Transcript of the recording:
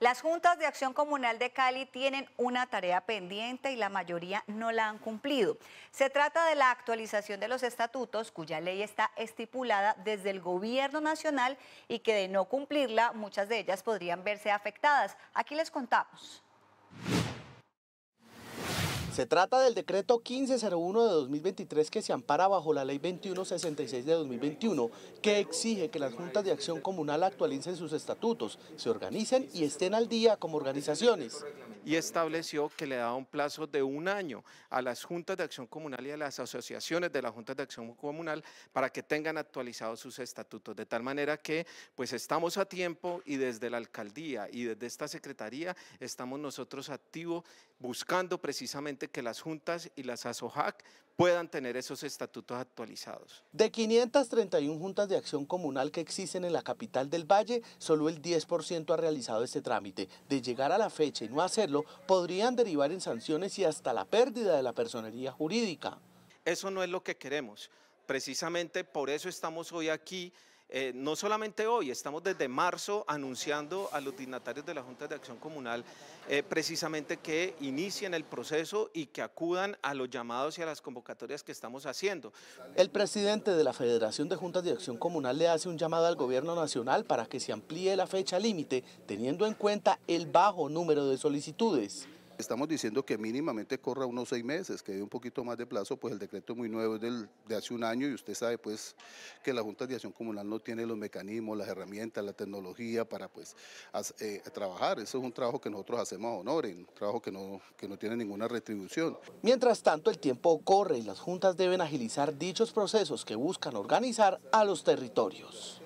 Las juntas de acción comunal de Cali tienen una tarea pendiente y la mayoría no la han cumplido. Se trata de la actualización de los estatutos, cuya ley está estipulada desde el gobierno nacional y que de no cumplirla, muchas de ellas podrían verse afectadas. Aquí les contamos. Se trata del decreto 1501 de 2023 que se ampara bajo la ley 2166 de 2021 que exige que las juntas de acción comunal actualicen sus estatutos, se organicen y estén al día como organizaciones. Y estableció que le da un plazo de un año a las juntas de acción comunal y a las asociaciones de las juntas de acción comunal para que tengan actualizados sus estatutos, de tal manera que pues estamos a tiempo y desde la alcaldía y desde esta secretaría estamos nosotros activos buscando precisamente que las juntas y las ASOJAC puedan tener esos estatutos actualizados. De 531 juntas de acción comunal que existen en la capital del Valle, solo el 10% ha realizado este trámite. De llegar a la fecha y no hacerlo, podrían derivar en sanciones y hasta la pérdida de la personería jurídica. Eso no es lo que queremos. Precisamente por eso estamos hoy aquí eh, no solamente hoy, estamos desde marzo anunciando a los dignatarios de la Junta de Acción Comunal eh, precisamente que inicien el proceso y que acudan a los llamados y a las convocatorias que estamos haciendo. El presidente de la Federación de Juntas de Acción Comunal le hace un llamado al gobierno nacional para que se amplíe la fecha límite, teniendo en cuenta el bajo número de solicitudes. Estamos diciendo que mínimamente corra unos seis meses, que dé un poquito más de plazo, pues el decreto muy nuevo es de hace un año y usted sabe pues que la Junta de Acción Comunal no tiene los mecanismos, las herramientas, la tecnología para pues eh, trabajar. Eso es un trabajo que nosotros hacemos a honor, un trabajo que no, que no tiene ninguna retribución. Mientras tanto, el tiempo corre y las juntas deben agilizar dichos procesos que buscan organizar a los territorios.